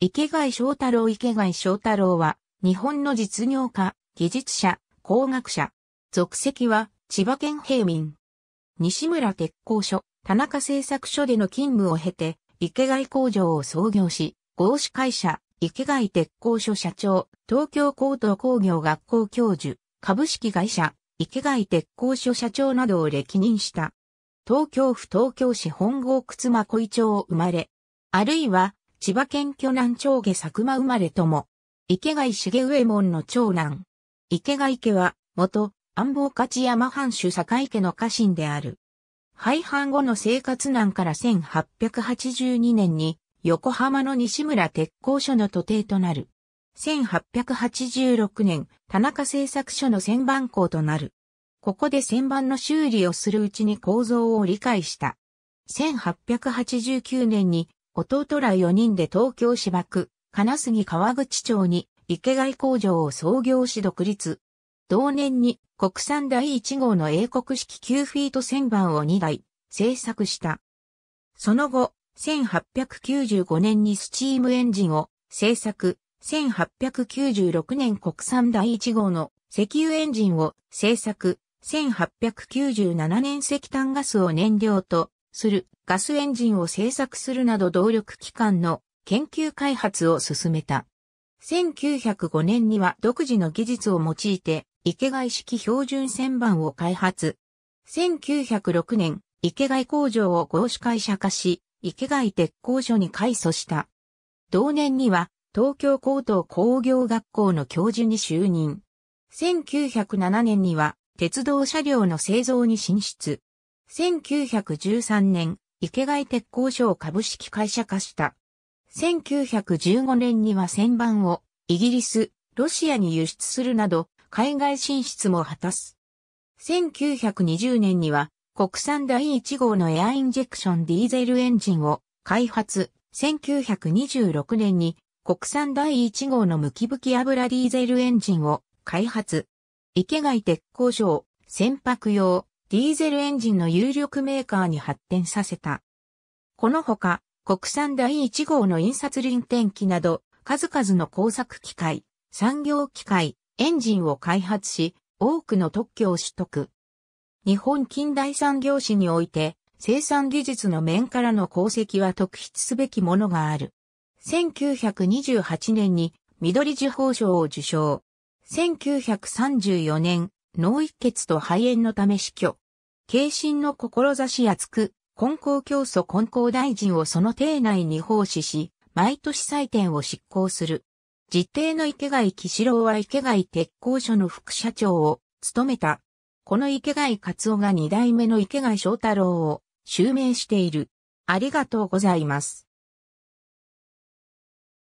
池貝翔太郎池貝翔太郎は、日本の実業家、技術者、工学者。属籍は、千葉県平民。西村鉄工所、田中製作所での勤務を経て、池貝工場を創業し、合資会社、池貝鉄工所社長、東京高等工業学校教授、株式会社、池貝鉄工所社長などを歴任した。東京府東京市本郷靴間小井町を生まれ、あるいは千葉県巨南長下佐久間生まれとも、池貝重右門の長男。池貝家は、元、安房勝山藩主堺家の家臣である。廃藩後の生活難から1882年に、横浜の西村鉄工所の徒弟となる。1886年、田中製作所の旋盤工となる。ここで旋盤の修理をするうちに構造を理解した。1889年に弟ら4人で東京芝区、金杉川口町に池外工場を創業し独立。同年に国産第1号の英国式9フィート旋盤を2台製作した。その後、1895年にスチームエンジンを製作、1896年国産第1号の石油エンジンを製作、1897年石炭ガスを燃料とするガスエンジンを製作するなど動力機関の研究開発を進めた。1905年には独自の技術を用いて、池外式標準旋盤を開発。1906年、池外工場を合資会社化し、池外鉄工所に改組した。同年には、東京高等工業学校の教授に就任。1907年には、鉄道車両の製造に進出。1913年、池貝鉄工を株式会社化した。1915年には旋盤をイギリス、ロシアに輸出するなど海外進出も果たす。1920年には国産第1号のエアインジェクションディーゼルエンジンを開発。1926年に国産第1号のムキブキ油ディーゼルエンジンを開発。池外鉄工を船舶用、ディーゼルエンジンの有力メーカーに発展させた。このほか、国産第1号の印刷輪転機など、数々の工作機械、産業機械、エンジンを開発し、多くの特許を取得。日本近代産業史において、生産技術の面からの功績は特筆すべきものがある。1928年に緑地方賞を受賞。1934年、脳一血と肺炎のため死去。慶心の志厚く、根校教祖根校大臣をその邸内に奉仕し、毎年祭典を執行する。実定の池貝喜四郎は池貝鉄工所の副社長を務めた。この池貝勝夫が二代目の池貝翔太郎を襲名している。ありがとうございます。